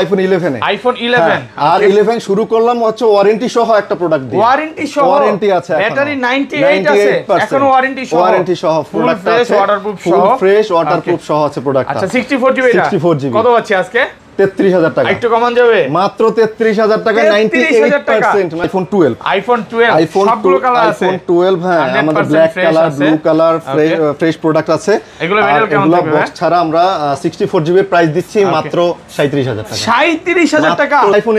IPhone 11 iPhone 11 আর 11 শুরু করলাম হচ্ছে ওয়ারেন্টি সহ একটা প্রোডাক্ট দিয়ে ওয়ারেন্টি সহ ওয়ারেন্টি আছে ব্যাটারি 98 আছে এখন ওয়ারেন্টি সহ ওয়ারেন্টি সহ প্রোডাক্ট আছে ওয়াটারপ্রুফ সহ ফ্রেশ ওয়াটারপ্রুফ সহ আছে প্রোডাক্ট আচ্ছা 60 40 এটা 64 জিবি কত আছে আজকে তেত্রিশ হাজার টাকা একটু মাত্র হাজার টাকা আইফোন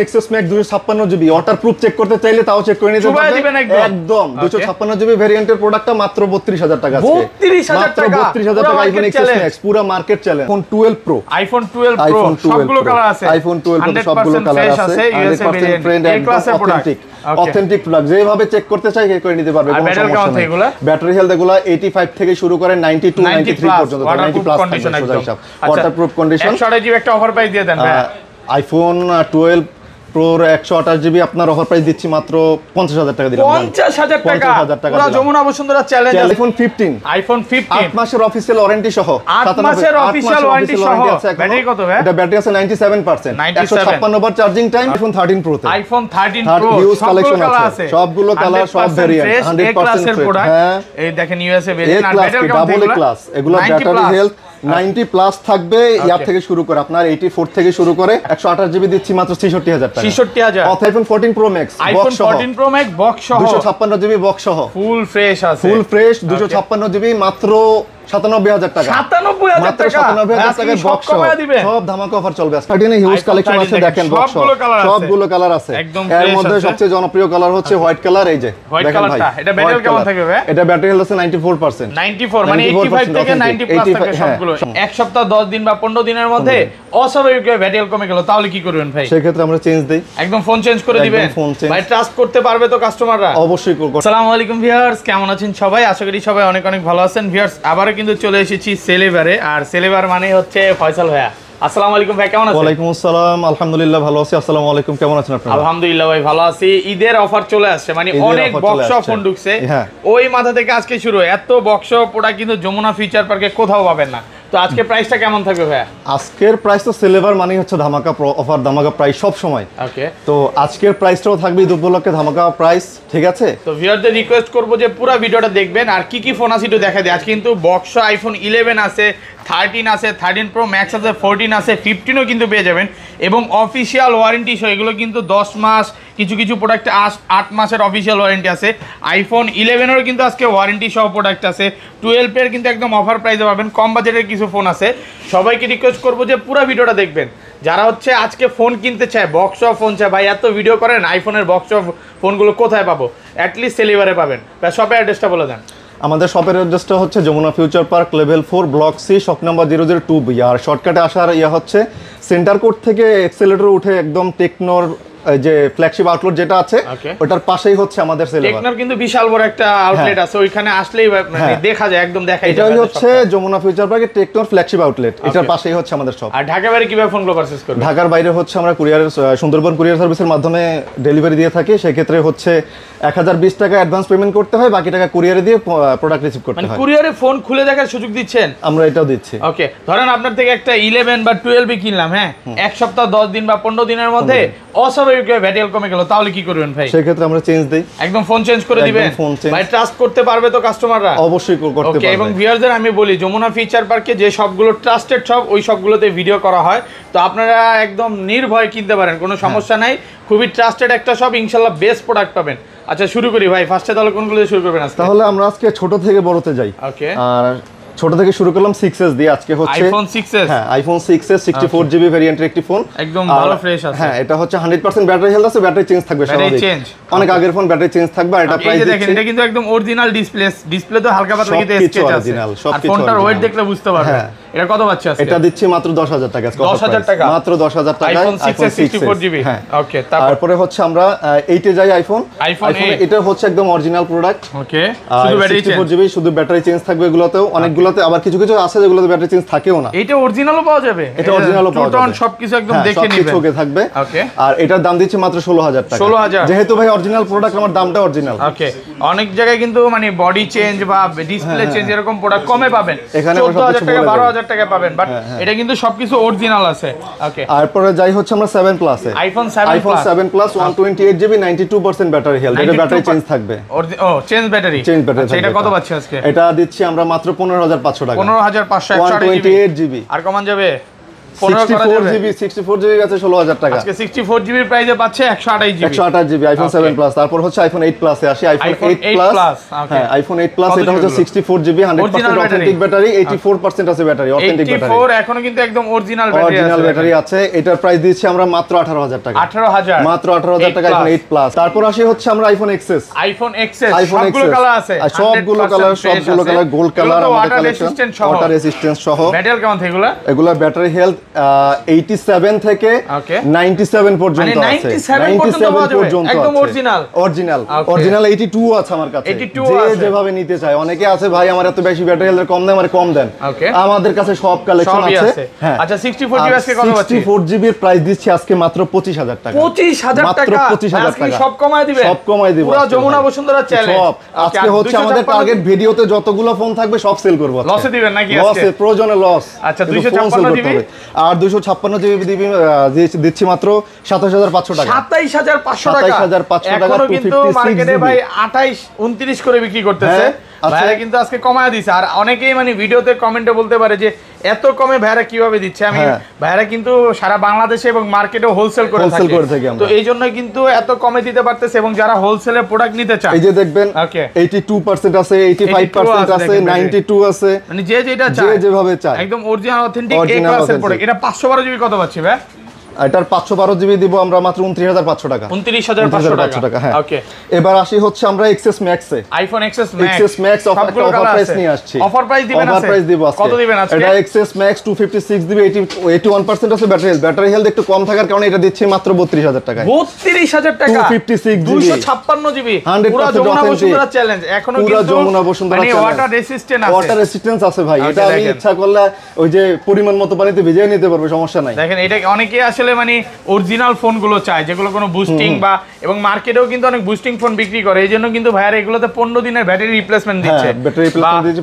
এক্সেস ম্যাক দুশো ছাপ্পান্ন জিবি ওয়াটার প্রুফ চেক করতে চাইলে তাও চেক করে নিতে পারবেন একদম দুশো ছাপ্পান্ন জিবি ভেরিয়েন্টের প্রোডাক্টটা মাত্র বত্রিশ হাজার টাকা বত্রিশ হাজার টাকা iPhone market challenge iPhone twelve pro iPhone twelve iPhone twelve iPhone 12 যেভাবে চেক করতে চাই করে নিতে পারবে ব্যাটারি হেলথ এগুলো 85 থেকে শুরু করে 92 93 পর্যন্ত আইফোন আচ্ছা, 12 প্রোর একশো আঠাশ জিবি আপনার অফার প্রাইস দিচ্ছি মাত্র পঞ্চাশ হাজার টাকা দিলাম পঞ্চাশ হাজার টাকা হাজার টাকা Jamuna Bashundhara challenge iPhone fifteen iPhone fifteen আট মাসের অফিসিয়াল ওয়ারেন্টি সহ আট মাসের অফিসিয়াল ওয়ারেন্টি সহ ব্যাটারি কত ভাই এটা ব্যাটারি আছে নাইনটি সেভেন পার্সেন্ট একশো ছাপ্পান্ন বার charging time iPhone thirteen pro iPhone thirteen pro use collection আছে সবগুলো কালার সব হান্ড্রেড হ্যাঁ। পার্সেন্ট এই দেখেন ইউএসএ ভেরিয়েন্ট ডাবল ক্লাস এগুলো ব্যাটারি হেলথ নাইনটি প্লাস থাকবে ইয়ার থেকে শুরু করে আপনার এইটি ফোর থেকে শুরু করে একশো আঠাশ জিবি দিচ্ছি মাত্র ছিষট্টি হাজার টাকা ছিষট্টি হাজার iPhone fourteen pro max iPhone fourteen pro max box সহ দুশো ছাপ্পান্ন জিবি বক্স সহ ফুল ফ্রেশ আছে ফুল ফ্রেশ দুশো ছাপ্পান্ন জিবি মাত্র দিনের মধ্যে কমে তাহলে কি করবেন ভাই আমরা চেঞ্জ দেই একদম ফোন চেঞ্জ করে করতে পারবে তো অবশ্যই কেমন আছেন সবাই আশা করি সবাই অনেক অনেক ভালো আছেন আবার কিন্তু চলে এসেছি সেলেভারে আর সেলেভার মানে হচ্ছে ফয়সাল ভাইয়া আসসালামু আলাইকুম ভাই কেমন আছেন ওয়ালাইকুম আসসালাম আলহামদুলিল্লাহ ভালো আছি আসসালামু আলাইকুম কেমন আছেন আপনারা আলহামদুলিল্লাহ ভাই ভালো আছি ঈদের অফার চলে আসছে মানে অনেক বক্স ফোন ঢুকছে হ্যাঁ। ওই মাথা থেকে আজকে শুরু এত বক্স প্রোডাক্ট কিন্তু যমুনা ফিচার পার্কে কোথাও পাবেন না তো আজকে প্রাইসটা কেমন থাকবে ভাইয়া আজকের প্রাইস তো সিলেভার মানে হচ্ছে ধামাকা অফার ধামাকা প্রাইস সব সময় ওকে তো আজকের প্রাইসটাও থাকবে ঈদ ধামাকা প্রাইস ঠিক আছে তো ভিউয়ারদের রিকোয়েস্ট করব যে পুরো ভিডিওটা দেখবেন আর কি কি ফোন আছে একটু দেখা দেয় আজ কিন্তু বক্স আইফোন ইলেভেন আছে থার্টিন আছে থার্টিন প্রো ম্যাক্স আছে ফোরটিন আছে ফিফটিনও কিন্তু পেয়ে যাবেন এবং অফিসিয়াল ওয়ারেন্টি সহ এগুলো কিন্তু দশ মাস কিছু কিছু প্রোডাক্টে আট মাসের অফিসিয়াল ওয়ারেন্টি আছে আইফোন ইলেভেনেরও কিন্তু আজকে ওয়ারেন্টি সহ প্রোডাক্ট আছে টুয়েলভের কিন্তু একদম অফার প্রাইসে পাবেন কম বাজেটের কিছু ফোন আছে সবাইকে রিকোয়েস্ট করবো যে পুরো ভিডিওটা দেখবেন যারা হচ্ছে আজকে ফোন কিনতে চায় বক্স অফ ফোন চায় ভাই এত ভিডিও করেন আইফোনের বক্স অফ ফোনগুলো কোথায় পাবো অ্যাটলিস্ট সেলিভারে পাবেন বা শপের অ্যাড্রেসটা বলে দেন আমাদের শপের অ্যাড্রেসটা হচ্ছে Jamuna future park level four block C shop number zero zero two B আর শর্টকাটে আসার ইয়ে হচ্ছে সেন্টার কোর্ট থেকে এক্সেলেটর উঠে একদম টেকনোর যে ফ্ল্যাগশিপ আউটলেট যেটা আছে ওটার পাশেই হচ্ছে আমাদের সেলেবার টেকনার কিন্তু বিশাল বড় একটা আউটলেট হ্যাঁ। আছে ওইখানে আসলেই মানে হ্যাঁ। দেখা যায় একদম দেখা যায় এটাই হচ্ছে যমুনা ফিউচার পার্কের টেকনার ফ্ল্যাগশিপ আউটলেট এটার পাশেই হচ্ছে আমাদের শপ আর ঢাকার বাইরে কিভাবে ফোনগুলো পারচেজ করবে ঢাকার বাইরে হচ্ছে আমরা কুরিয়ার সুন্দরবন কুরিয়ার সার্ভিসের মাধ্যমে ডেলিভারি দিয়ে থাকি সেই ক্ষেত্রে হচ্ছে 1020 টাকা অ্যাডভান্স পেমেন্ট করতে হয় বাকি টাকা কুরিয়ারে দিয়ে প্রোডাক্ট রিসিভ করতে মানে হয় মানে কুরিয়ারে ফোন খুলে দেখার সুযোগ দিচ্ছেন আমরা এটাও দিচ্ছি ওকে ধরেন আপনার থেকে একটা 11 বা টুয়েলভই কিনলাম হ্যাঁ এক সপ্তাহ 10 দিন বা 15 দিনের মধ্যে অসব আমি বলি যমুনা ফিচার পার্কে যে সবগুলো ট্রাস্টেড সব ওই সবগুলোতে ভিডিও করা হয় তো আপনারা একদম নির্ভয় কিনতে পারেন কোনো হ্যাঁ। সমস্যা নাই খুবই ট্রাস্টেড একটা সব ইনশাল্লাহ বেস্ট প্রোডাক্ট পাবেন আচ্ছা শুরু করি ভাই ফার্স্টে তাহলে কোনগুলো শুরু করবেন তাহলে আমরা আজকে ছোট থেকে বড়তে যাই ওকে আর ছোট থেকে শুরু করলাম 6s দিয়ে আজকে হচ্ছে আইফোন 6s হ্যাঁ আইফোন 6s 64GB ভেরিয়েন্টের একটি ফোন একদম ভালো ফ্রেশ আছে হ্যাঁ এটা হচ্ছে 100% ব্যাটারি হেলথ আছে ব্যাটারি চেঞ্জ থাকবে স্বাভাবিক অনেক আচ্ছা। আগের ফোন ব্যাটারি চেঞ্জ থাকবে আর এটা প্রাইস দেখেন এটা কিন্তু একদম অরিজিনাল ডিসপ্লে ডিসপ্লে তো হালকা পাতলা কিন্তু স্কেচ আছে আর ফোনটার ওয়েট দেখলে বুঝতে পারবেন হ্যাঁ। এটা কত পাচ্ছি আজকে এটা দিচ্ছি মাত্র 10000 টাকা 10000 টাকা মাত্র 10000 টাকা আইফোন 6 64 জিবি ওকে তারপরে হচ্ছে আমরা 8 এ যাই আইফোন আইফোন এটা হচ্ছে একদম অরিজিনাল প্রোডাক্ট ওকে শুধু ব্যাটারি চেঞ্জ শুধু ব্যাটারি চেঞ্জ থাকবে এগুলোতেও অনেকগুলোতে আবার কিছু কিছু আছে যেগুলোতে ব্যাটারি চেঞ্জ থাকেও না এটা অরিজিনালও পাওয়া যাবে এটা অরিজিনালও পাওয়া যাবে সবকিছু একদম হ্যাঁ, দেখে নিবেন সবকিছু থাকবে ওকে আর এটার দাম দিচ্ছে মাত্র 16000 টাকা 16000 যেহেতু ভাই অরিজিনাল প্রোডাক্ট আমার দামটা অরিজিনাল ওকে অনেক জায়গায় কিন্তু মানে বডি চেঞ্জ বা ডিসপ্লে হ্যাঁ, চেঞ্জ হ্যাঁ, এরকম প্রোডাক্ট কমে পাবেন এখানে 14000 টাকা 12000 টাকা পাবেন বাট হ্যাঁ, হ্যাঁ। এটা কিন্তু সবকিছু অরিজিনাল আছে ওকে তারপরে যাই হচ্ছে আমরা seven plus iPhone seven iPhone seven plus one twenty eight GB ninety two percent battery health এটা ব্যাটারি চেঞ্জ থাকবে ও চেঞ্জ ব্যাটারি চেঞ্জ ব্যাটারি এটা কত হ্যাঁ। পাচ্ছি আজকে এটা দিচ্ছি আমরা মাত্র পনেরো হাজার পাঁচশো টাকা পনেরো হাজার পাঁচশো এইট জিবি আর কমান যাবে আঠারো হাজার টাকা মাত্র আঠারো হাজার টাকা এইট প্লাস তারপর আসি হচ্ছে আমরা iPhone XS iPhone XS iPhone XS আছে সবগুলো কালার সবগুলো colour gold colour water resistance সহ এগুলা ব্যাটারি হেলথ 87 থেকে 97 পর্যন্ত মানে আছে 97 পর্যন্ত একদম অরিজিনাল অরিজিনাল অরিজিনাল 82 আছে আমার কাছে যে যেভাবে নিতে অনেকে আছে ভাই আমার এত বেশি ব্যাটারি কম আমার কম দেন আমাদের কাছে সব কালেকশন আছে হ্যাঁ। আচ্ছা আজকে প্রাইস দিচ্ছি আজকে মাত্র 25000 টাকা 25000 টাকা মাত্র 25000 টাকা সব কমায় দিবেন সব কমায় দিব পুরো যমুনা বসুন্ধরা সব আজকে হচ্ছে আমাদের টার্গেট ভিডিওতে যতগুলো ফোন থাকবে সব সেল করব লসে দিবেন নাকি আজকে লসে প্রয়োজনে লস আচ্ছা 256 দিবেন আর দুশো ছাপ্পান্ন জিবি দিচ্ছি মাত্র সাতাশ হাজার পাঁচশো টাকা সাতাইশ হাজার পাঁচশো হাজার পাঁচশো টাকা কিন্তু ভাই উনত্রিশ করে বিক্রি করতেছে হ্যাঁ, আচ্ছা। কিন্তু আজকে কমায় দিছে আর অনেকেই মানে ভিডিওতে কমেন্টে বলতে পারে যে এত কমে ভাইরা কিভাবে দিচ্ছে আমি হ্যাঁ। ভাইরা কিন্তু সারা বাংলাদেশে এবং মার্কেটে হোলসেল করে থাকে তো এই জন্য কিন্তু এত কমে দিতে পারতেছে এবং যারা হোলসেলে প্রোডাক্ট নিতে চায় এই যে দেখবেন 82% আছে 85% আছে 92 আছে মানে যে যেটা চায় যে যেভাবে চায় একদম অরিজিনাল অথেন্টিক এ ক্লাসের প্রোডাক্ট এটা 512 জিবি কত পাচ্ছি ভাই এটার জিবি দিব আমরা মাত্র টাকা টাকা হ্যাঁ এবার আসি হচ্ছে আমরা ম্যাক্স অফার অফার প্রাইস নিয়ে অফার প্রাইস দিবেন অফার প্রাইস দিব আজকে কত দিবেন আজকে এটা ম্যাক্স 256 81% আছে ব্যাটারি ব্যাটারি হেলথ একটু কম থাকার কারণে এটা দিচ্ছি মাত্র 32000 32000 টাকা 256 জিবি 256 জিবি পুরো যমুনা বসুন্ধরা চ্যালেঞ্জ এখনো কিন্তু পুরো যমুনা বসুন্ধরা চ্যালেঞ্জ মানে ওয়াটার আছে ওয়াটার রেসিস্ট্যান্স আছে ভাই এটা আমি ইচ্ছা করলে ওই যে পরিমাণ মতো পানিতে ভিজিয়ে নিতে পারবে সমস্যা নাই দেখেন এটা অনেকেই আসলে আসলে মানে অরিজিনাল ফোনগুলো চায় যেগুলো কোনো বুস্টিং বা এবং মার্কেটেও কিন্তু অনেক বুস্টিং ফোন বিক্রি করে এই জন্য কিন্তু ভাইয়ারা এগুলোতে পনেরো দিনের ব্যাটারি রিপ্লেসমেন্ট দিচ্ছে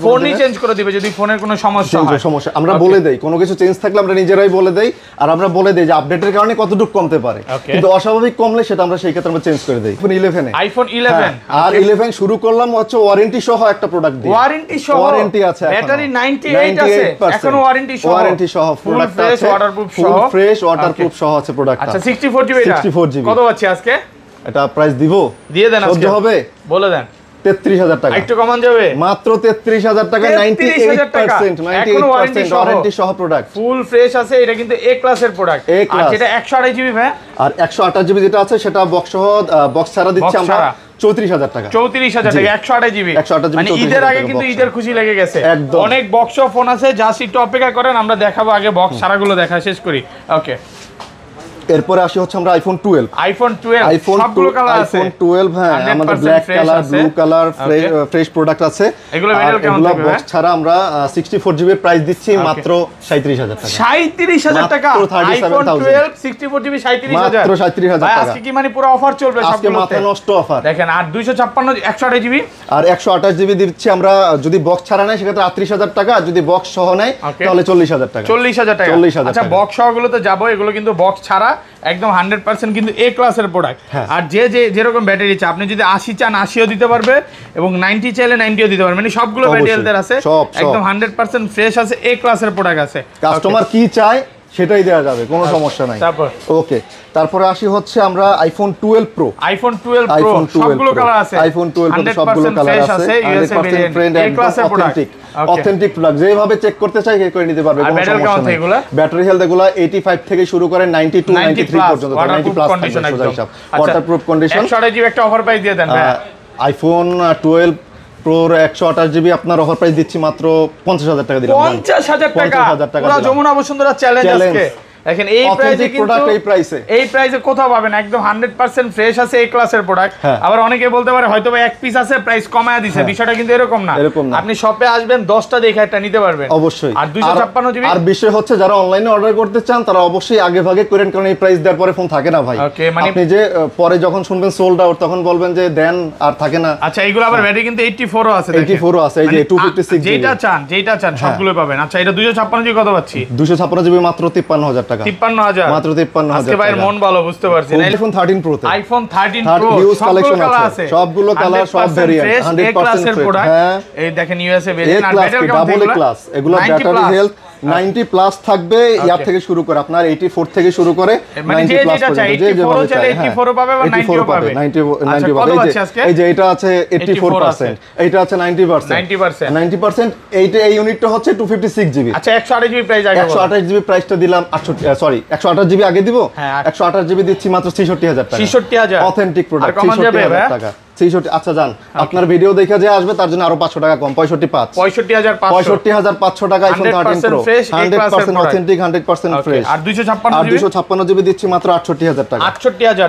ফোনই চেঞ্জ করে দিবে যদি ফোনের কোনো সমস্যা সমস্যা আমরা বলে দেই কোনো কিছু চেঞ্জ থাকলে আমরা নিজেরাই বলে দেই আর আমরা বলে দেই যে আপডেটের কারণে কতটুক কমতে পারে কিন্তু অস্বাভাবিক কমলে সেটা আমরা সেই ক্ষেত্রে আমরা চেঞ্জ করে দেই ফোন ইলেভেন আইফোন ইলেভেন আর ইলেভেন শুরু করলাম হচ্ছে ওয়ারেন্টি সহ একটা প্রোডাক্ট দিয়ে ওয়ারেন্টি সহ ওয়ারেন্টি আছে ব্যাটারি নাইনটি এইট আছে এখন ওয়ারেন্টি সহ ওয়ারেন্টি সহ ফুল ফ্রেশ ওয়াটারপ্রুফ সহ ফ্রেশ ওয়াটারপ্রুফ সহ আছে প্রোডাক্ট আচ্ছা জিবি এটা কত আছে আজকে এটা প্রাইস দিব দিয়ে দেন আজকে হবে বলে দেন 33000 টাকা একটু কমান যাবে মাত্র 33000 টাকা 98% 98% ওয়ারেন্টি সহ প্রোডাক্ট ফুল ফ্রেশ আছে এটা কিন্তু এ ক্লাসের প্রোডাক্ট আর যেটা আর যেটা আছে সেটা বক্স সহ বক্স ছাড়া দিচ্ছি আমরা চৌত্রিশ হাজার টাকা চৌত্রিশ হাজার টাকা একশো জিবি একশো আঠাশ মানে ঈদের আগে কিন্তু ঈদের খুশি লেগে গেছে অনেক বক্স ফোন আছে যা একটু অপেক্ষা করেন আমরা দেখাবো আগে বক্স সারাগুলো দেখা শেষ করি ওকে এরপরে আসি হচ্ছে আমরা আইফোন 12 আইফোন 12 আইফোন সবগুলো কালার আছে আইফোন 12 হ্যাঁ আমাদের black colour blue colour fresh product আছে এগুলো মেটাল কেমন থাকবে বক্স ছাড়া আমরা 64 জিবি প্রাইস দিচ্ছি মাত্র 37000 টাকা 37000 টাকা আইফোন 12 64 জিবি 37000 মাত্র 37000 টাকা আজকে কি মানে পুরো অফার চলবে সবগুলোতে আজকে মাত্র নষ্ট অফার দেখেন আর 256 128 জিবি আর 128 জিবি দিচ্ছি আমরা যদি বক্স ছাড়া নাই সেটা 38000 টাকা আর যদি বক্স সহ নাই তাহলে 40000 টাকা 40000 টাকা আচ্ছা বক্স সহ গুলো তো যাবো এগুলো কিন্তু বক্স ছাড়া একদম হান্ড্রেড পার্সেন্ট কিন্তু এ ক্লাসের প্রোডাক্ট আর যে যে যেরকম ব্যাটারি চা আপনি যদি আশি চান আশিও দিতে পারবে এবং নাইনটি চাইলে নাইনটিও দিতে পারবে মানে সবগুলো ব্যাটারি আছে একদম হান্ড্রেড পার্সেন্ট ফ্রেশ আছে এ ক্লাসের প্রোডাক্ট আছে কাস্টমার কি চায় সেটাই দেওয়া যাবে কোনো আচ্ছা, সমস্যা নাই তারপর ওকে তারপরে আসি হচ্ছে আমরা আইফোন 12 প্রো আইফোন 12 প্রো সবগুলো কালার আছে আইফোন 12 প্রো সবগুলো কালার আছে ইউএসএ 100% এই ক্লাসে অথেন্টিক অথেন্টিক প্রোডাক্ট যেভাবে চেক করতে চাই কে করে নিতে পারবে কোনো সমস্যা নাই ব্যাটারি হেলথ এগুলো 85 থেকে শুরু করে 92 93 পর্যন্ত 90 প্লাস কন্ডিশন একদম ওয়াটারপ্রুফ কন্ডিশন 128 জিবি একটা অফার পাই দিয়ে দেন ভাই আইফোন 12 প্রোর একশো আঠাশ জিবি আপনার অফার প্রাইস দিচ্ছি মাত্র পঞ্চাশ হাজার টাকা দিলাম পঞ্চাশ হাজার টাকা যমুনা বসুন্ধরা চ্যালেঞ্জ দেখেন এই প্রাইসে প্রোডাক্ট এই প্রাইসে এই প্রাইসে কোথাও পাবেন একদম 100% ফ্রেশ আছে ক্লাসের প্রোডাক্ট হ্যাঁ। আবার অনেকে বলতে পারে হয়তো ভাই এক পিস আছে প্রাইস হ্যাঁ। বিষয়টা কিন্তু এরকম না আপনি শপে আসবেন 10টা দেখে একটা নিতে পারবেন অবশ্যই আর 256 জিবি আর বিষয় হচ্ছে যারা অনলাইনে অর্ডার করতে চান তারা অবশ্যই আগে ভাগে করেন কারণ এই প্রাইস দেওয়ার পরে ফোন থাকে না ভাই মানে আপনি যে পরে যখন শুনবেন সোল্ড আউট তখন বলবেন যে দেন আর থাকে না আচ্ছা এইগুলো আবার ব্যাটারি কিন্তু 84 ও আছে 84 ও আছে এই যে 256 মানে যেটা চান যেটা চান হ্যাঁ। সবগুলো পাবেন আচ্ছা এটা 256 জিবি কত পাচ্ছি 256 জিবি মাত্র 53000 টাকা টাকা তিপ্পান্ন হাজার মাত্র তিপ্পান্ন হাজার ভাই মন ভালো বুঝতে পারছি iPhone thirteen pro iPhone thirteen pro huge collection আছে সবগুলো কালার সব ভেরিয়েন্ট হান্ড্রেড পার্সেন্ট এই দেখেন ইউএসএ ভেরিয়েন্ট ডাবল ক্লাস এগুলো ব্যাটারি হেলথ 90 প্লাস থাকবে ইয়ার থেকে শুরু করে আপনার 84 থেকে শুরু করে 90 মানে প্লাস যে যেভাবে চাই 84 হ্যাঁ। পাবে বা 90 পাবে 90 পাবে আচ্ছা, এই যে এটা আছে 84% এটা আছে 90% 90% 90% এইটা এই ইউনিটটা হচ্ছে 256 জিবি আচ্ছা 128 জিবি প্রাইস আগে 128 জিবি প্রাইসটা দিলাম 68 সরি 128 জিবি আগে দিব 128 হ্যাঁ, জিবি দিচ্ছি মাত্র 66000 টাকা 66000 অথেন্টিক প্রোডাক্ট 66000 টাকা ছেষট্টি আচ্ছা যান আপনার ভিডিও দেখে যে আসবে তার জন্য আরো পাঁচশো টাকা কম পঁয়ষট্টি পাঁচ পঁয়ষট্টি হাজার পাঁচশো টাকা hundred percent authentic hundred percent fresh আর দুইশো ছাপ্পান্ন আর দুইশো ছাপ্পান্ন জিবি দিচ্ছি মাত্র আটষট্টি হাজার টাকা আটষট্টি হাজার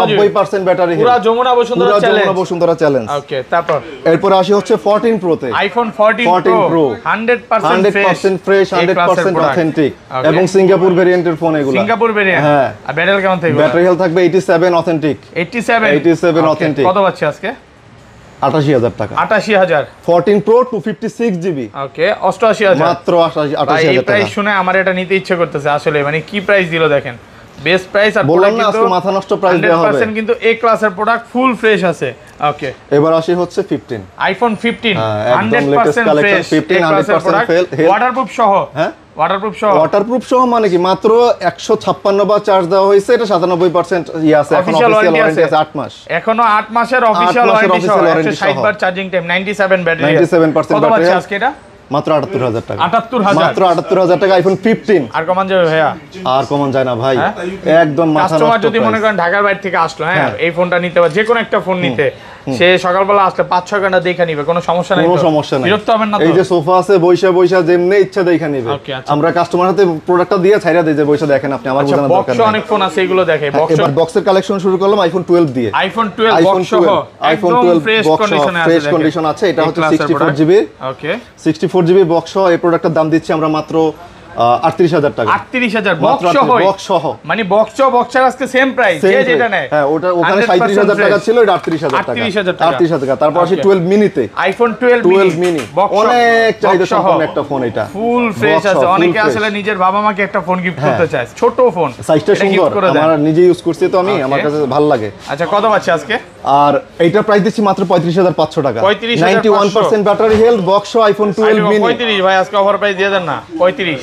নব্বই পার্সেন্ট ব্যাটারি পুরা যমুনা বসুন্ধরা যমুনা বসুন্ধরা চ্যালেঞ্জ ওকে তারপর এরপর আসি হচ্ছে ফোরটিন প্রোতে iPhone fourteen fourteen pro hundred percent hundred percent fresh hundred percent authentic এবং সিঙ্গাপুর ভেরিয়েন্টের ফোন এগুলো সিঙ্গাপুর ভেরিয়েন্ট হ্যাঁ ব্যাটারি কেমন থাকবে ব্যাটারি হেলথ থাকবে eighty seven authentic eighty seven eighty seven authentic পাচ্ছি আজকে আটাশি হাজার টাকা আটাশি হাজার fourteen pro two fifty six GB okay অষ্টআশি হাজার মাত্র আটাশি হাজার প্রাইস শুনে আমার এটা নিতে ইচ্ছে করতেছে আসলে মানে কি প্রাইস দিল দেখেন বেস্ট প্রাইস আর মাথা নষ্ট প্রাইস দেওয়া কিন্তু এ ক্লাসের প্রোডাক্ট ফুল ফ্রেশ আছে ওকে এবার হচ্ছে আইফোন ওয়াটারপ্রুফ হ্যাঁ, সহ হ্যাঁ টাকা আইফোন আর ভাইয়া আর কমান যায় না ভাই হ্যাঁ? একদম যদি মনে করেন ঢাকার বাইরে থেকে আসলো হ্যাঁ, হ্যাঁ। এই ফোনটা নিতে বা যে কোনো একটা ফোন নিতে সে সকালবেলা আসলে পাঁচ ছয় ঘন্টা দেখে নিবে কোনো সমস্যা নেই কোনো সমস্যা নেই বিরক্ত হবেন না এই যে সোফা আছে বৈশা বৈশা যেমনি ইচ্ছা দেখে নিবে আচ্ছা। আমরা কাস্টমার হাতে প্রোডাক্টটা দিয়ে ছাইরা দেই যে বৈশা দেখেন আপনি আমার আচ্ছা, বোঝানোর দরকার নেই অনেক ফোন আছে এগুলো দেখে বক্স হ্যাঁ, এবার বক্সের কালেকশন শুরু করলাম আইফোন 12 দিয়ে আইফোন 12 বক্স সহ আইফোন 12 ফ্রেশ কন্ডিশনে আছে ফ্রেশ কন্ডিশন আছে এটা হচ্ছে 64 জিবি ওকে 64 জিবি বক্স সহ এই প্রোডাক্টটার দাম দিচ্ছি আমরা মাত্র আটত্রিশ হাজার টাকা ছিল আইফোন অনেক ফোন নিজের বাবা মাকে একটা ফোন গিফট হ্যাঁ। করতে ছোট ফোন নিজে ইউজ করছি তো আমি আমার কাছে ভালো লাগে আচ্ছা কত আছে আজকে আর এটা প্রাইস দিচ্ছি মাত্র পঁয়ত্রিশ হাজার পাঁচশো টাকা পঁয়ত্রিশ one percent battery health box iPhone twelve mini পঁয়ত্রিশ ভাই আজকে অফার প্রাইস দিয়ে দেন না পঁয়ত্রিশ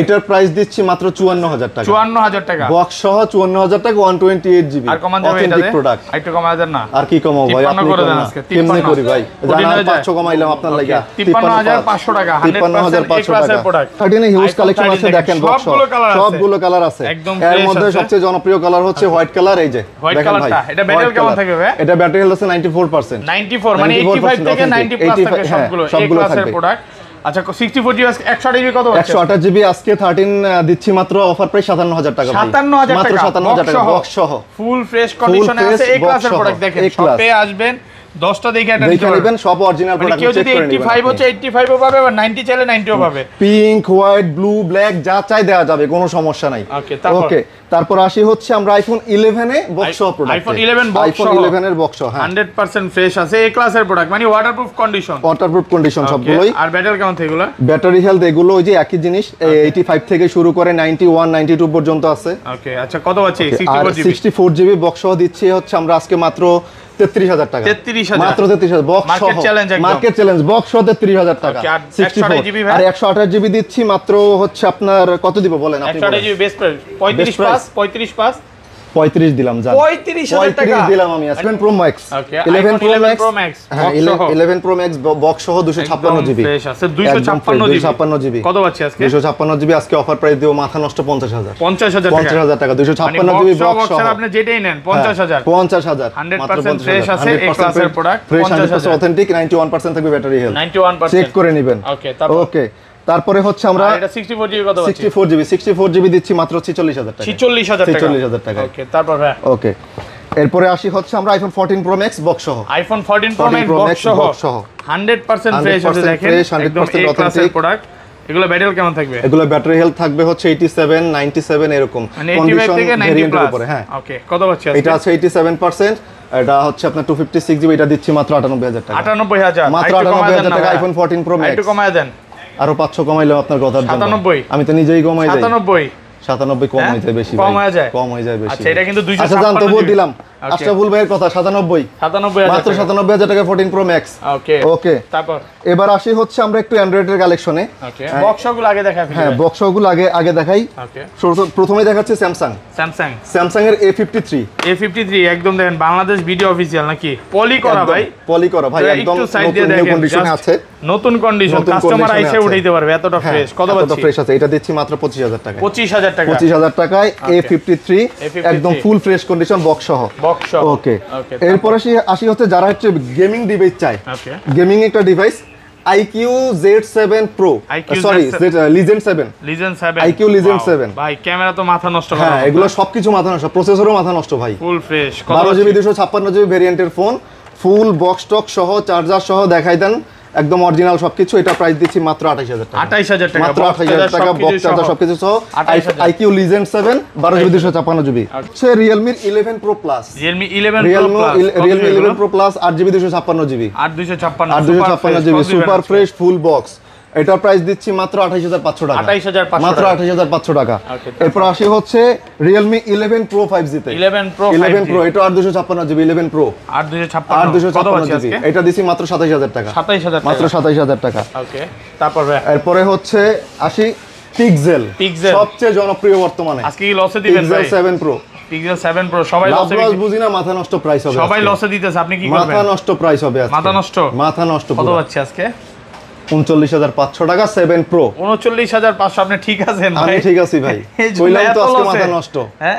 এটার প্রাইস দিচ্ছি মাত্র 54000 টাকা 54000 টাকা বক্স সহ 54000 টাকা 128 জিবি আর কমান যাবে এটাতে প্রোডাক্ট একটু কমায় দেন না আর কি কমাও ভাই আপনি করে দেন আজকে 53 করি ভাই জানা 500 কমাইলাম আপনার লাগা 55500 টাকা 55500 টাকা প্রোডাক্ট 13 হিউজ কালেকশন আছে দেখেন বক্স সবগুলো কালার আছে সবগুলো কালার আছে এর মধ্যে সবচেয়ে জনপ্রিয় কালার হচ্ছে হোয়াইট আচ্ছা। কালার এই যে হোয়াইট কালারটা এটা ব্যাটারি কেমন থাকে ভাই এটা ব্যাটারি হেলথ আছে 94% 94 মানে 85 থেকে 90 প্লাস থাকে হ্যাঁ, সবগুলো সবগুলো থাকবে প্রোডাক্ট আচ্ছা 64 জিবি 128 জিবি কত 128 জিবি আজকে 13 দিচ্ছি মাত্র অফার প্রাইস 57000 টাকা 57000 টাকা মাত্র 57000 টাকা বক্স সহ ফুল ফ্রেশ কন্ডিশনে আছে এই ক্লাসের আসবেন 10টা দেখে দেখে নেবেন সব অরিজিনাল প্রোডাক্ট চেক করে নেবেন 85 হচ্ছে পাবে 90 চাইলে পাবে পিঙ্ক হোয়াইট ব্লু ব্ল্যাক যা চাই দেওয়া যাবে কোনো সমস্যা নাই ওকে তারপর আসি হচ্ছে আমরা আইফোন 11 এ বক্স সহ প্রোডাক্ট আইফোন 11 বক্স আইফোন 11 এর বক্স হ্যাঁ 100% ফ্রেশ আছে এ ক্লাসের প্রোডাক্ট মানে ওয়াটারপ্রুফ কন্ডিশন ওয়াটারপ্রুফ কন্ডিশন সবগুলোই আর ব্যাটারি এগুলো ব্যাটারি হেলথ এগুলো ওই যে একই জিনিস 85 থেকে শুরু করে 91 92 পর্যন্ত আছে ওকে আচ্ছা কত আছে 64 জিবি 64 জিবি বক্স সহ হচ্ছে আমরা আজকে মাত্র তেত্রিশ হাজার টাকা বক্স মার্কেট চ্যালেঞ্জ বক্স সহ তেত্রিশ হাজার টাকা একশো আঠাশ জিবি দিচ্ছি মাত্র হচ্ছে আপনার কত দিব বলেন আপনি পঁয়ত্রিশ পাঁচ পঁয়ত্রিশ পাঁচ 35 দিলাম জান 35000 দিলাম আমি 11 Pro Max 11 Pro Max Pro হ্যাঁ, 11 Pro Max বক্স সহ 256 GB ফ্রেশ আছে 256 256 কত পাচ্ছি আজকে 256 GB আজকে অফার প্রাইস দেব মাথা নষ্ট 50000 50000 টাকা টাকা 256 মানে GB বক্স সহ আপনি যেটাই নেন 50000 50000 100% ফ্রেশ আছে এই ক্লাসের প্রোডাক্ট 50% অথেন্টিক 91% থাকবে ব্যাটারি হেলথ 91% চেক করে নেবেন ওকে ওকে তারপরে হচ্ছে আমরা দিচ্ছি মাত্র ছিচল্লিশ হাজার ছিচল্লিশ হাজার টাকা তারপর ওকে হ্যাঁ। এরপরে আসি হচ্ছে আমরা iPhone fourteen pro max box সহ iPhone fourteen pro max box সহ হান্ড্রেড পার্সেন্ট ফ্রেশ আছে দেখেন fresh hundred percent authentic product এগুলো ব্যাটারি কেমন থাকবে এগুলো ব্যাটারি হেলথ থাকবে হচ্ছে 87 97 এরকম মানে কন্ডিশন ভেরিয়েন্টের উপরে হ্যাঁ ওকে কত পাচ্ছি এটা আছে 87% এটা হচ্ছে আপনার 256 জিবি এটা দিচ্ছি মাত্র 98000 টাকা 98000 মাত্র 98000 টাকা আইফোন 14 প্রো ম্যাক্স একটু কমায় দেন আরো পাঁচশো কমাইলাম আপনার কথার জন্য আমি তো নিজেই কমাই সাতানব্বই সাতানব্বই কম হয়ে যায় বেশি কম হয়ে যায় কম হয়ে যায় বেশি আচ্ছা, এটা কিন্তু দুইশো আচ্ছা, দিলাম আশরাফুল ভাইয়ের কথা 97 97 মাত্র 97000 টাকা 14 প্রো ম্যাক্স ওকে ওকে তারপর এবার আসি হচ্ছে আমরা একটু অ্যান্ড্রয়েড কালেকশনে ওকে বক্সগুলো আগে দেখাই হ্যাঁ বক্সগুলো আগে আগে দেখাই ওকে প্রথমে দেখাচ্ছে স্যামসাং স্যামসাং স্যামসাং এর A53 A53 একদম দেখেন বাংলাদেশ ভিডিও অফিসিয়াল নাকি পলি করা ভাই পলি করা ভাই একদম নতুন কন্ডিশনে আছে নতুন কন্ডিশন কাস্টমার আইসে উঠাইতে পারবে এতটা ফ্রেশ হ্যাঁ, কত পাচ্ছি ফ্রেশ আছে এটা দিচ্ছি মাত্র 25000 টাকা 25000 টাকা 25000 টাকায় A53 একদম ফুল ফ্রেশ কন্ডিশন বক্স সহ ওকে এরপরে আসি হচ্ছে যারা হচ্ছে গেমিং ডিভাইস চাই গেমিং একটা device IQ Z7 Pro sorry legend 7 legend 7 IQ legend 7 ভাই ক্যামেরা তো মাথা নষ্ট করে হ্যাঁ এগুলো সবকিছু মাথা নষ্ট প্রসেসরও মাথা নষ্ট ভাই ফুল ফ্রেশ 12GB 256GB ভেরিয়েন্টের ফোন ফুল বক্স টক সহ চার্জার সহ দেখাই দেন একদম অরিজিনাল সবকিছু এটা প্রাইস দিচ্ছি মাত্র 28000 টাকা 28000 টাকা মাত্র 28000 টাকা বক্স সবকিছু সহ আইকিউ লিজেন্ড 7 12256 জিবি সে Realme 11 Pro Plus Realme 11 Pro Plus Realme 11 Pro Plus 8 GB 256 GB 8 256 GB super fresh full box এটার প্রাইস দিচ্ছি মাত্র আঠাইশ হাজার পাঁচশো টাকা আঠাইশ হাজার মাত্র আঠাইশ হাজার পাঁচশো টাকা এরপর আসি হচ্ছে রিয়েলমি ইলেভেন প্রো ফাইভ জিতে ইলেভেন প্রো ইলেভেন প্রো এটা আট দুশো ছাপ্পান্ন জিবি ইলেভেন প্রো আট দুশো ছাপ্পান্ন জিবি এটা দিচ্ছি মাত্র সাতাইশ হাজার টাকা সাতাইশ হাজার মাত্র সাতাইশ হাজার টাকা তারপরে এরপরে হচ্ছে আসি পিক্সেল পিক্সেল সবচেয়ে জনপ্রিয় বর্তমানে আজকে কি লসে দিবেন ভাই 7 প্রো পিক্সেল 7 প্রো সবাই লসে দিবেন বুঝি না মাথা নষ্ট প্রাইস হবে সবাই লসে দিতেছে আপনি কি করবেন মাথা নষ্ট প্রাইস হবে আজকে মাথা নষ্ট মাথা নষ্ট কত হচ্ছে আজকে উনচল্লিশ হাজার পাঁচশো টাকা সেভেন প্রো উনচল্লিশ হাজার পাঁচশো আপনি ঠিক আছেন আমি ঠিক আছি ভাই নষ্ট হ্যাঁ